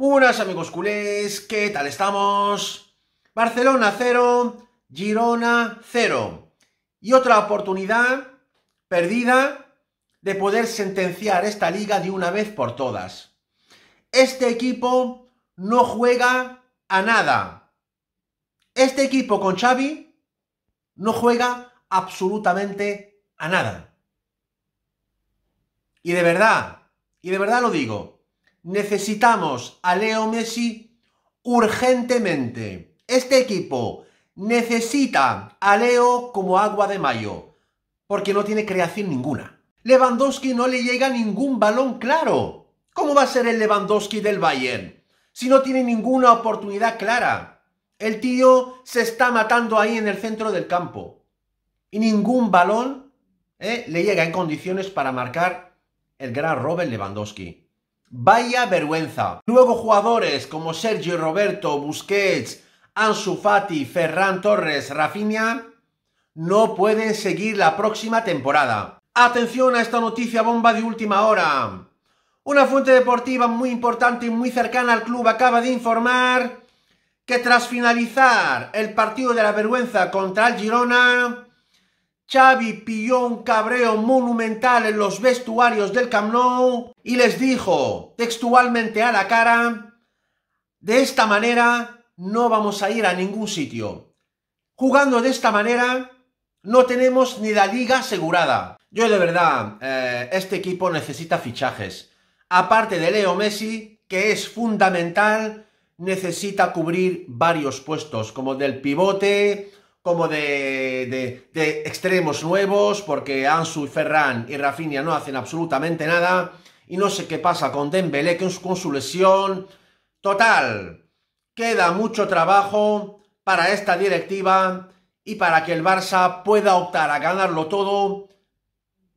Buenas amigos culés, ¿qué tal estamos? Barcelona 0, Girona 0. Y otra oportunidad perdida de poder sentenciar esta liga de una vez por todas. Este equipo no juega a nada. Este equipo con Xavi no juega absolutamente a nada. Y de verdad, y de verdad lo digo, Necesitamos a Leo Messi urgentemente. Este equipo necesita a Leo como agua de mayo, porque no tiene creación ninguna. Lewandowski no le llega ningún balón claro. ¿Cómo va a ser el Lewandowski del Bayern si no tiene ninguna oportunidad clara? El tío se está matando ahí en el centro del campo y ningún balón eh, le llega en condiciones para marcar el gran Robert Lewandowski. Vaya vergüenza. Luego jugadores como Sergio Roberto, Busquets, Ansu Fati, Ferran Torres, Rafinha no pueden seguir la próxima temporada. Atención a esta noticia bomba de última hora. Una fuente deportiva muy importante y muy cercana al club acaba de informar que tras finalizar el partido de la vergüenza contra el Girona, Xavi pilló un cabreo monumental en los vestuarios del Camp Nou y les dijo textualmente a la cara, de esta manera no vamos a ir a ningún sitio. Jugando de esta manera no tenemos ni la liga asegurada. Yo de verdad, eh, este equipo necesita fichajes. Aparte de Leo Messi, que es fundamental, necesita cubrir varios puestos, como del pivote, como de, extremos nuevos, porque Ansu y Ferran y Rafinha no hacen absolutamente nada. Y no sé qué pasa con Dembélé con su lesión. Total, queda mucho trabajo para esta directiva y para que el Barça pueda optar a ganarlo todo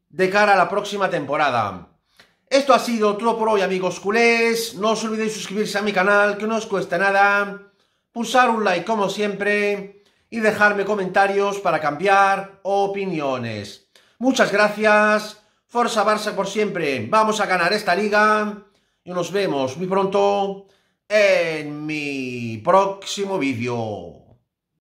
de cara a la próxima temporada. Esto ha sido todo por hoy amigos culés, no os olvidéis suscribirse a mi canal que no os cuesta nada, pulsar un like como siempre y dejarme comentarios para cambiar opiniones. Muchas gracias, Forza Barça por siempre, vamos a ganar esta liga y nos vemos muy pronto en mi próximo vídeo.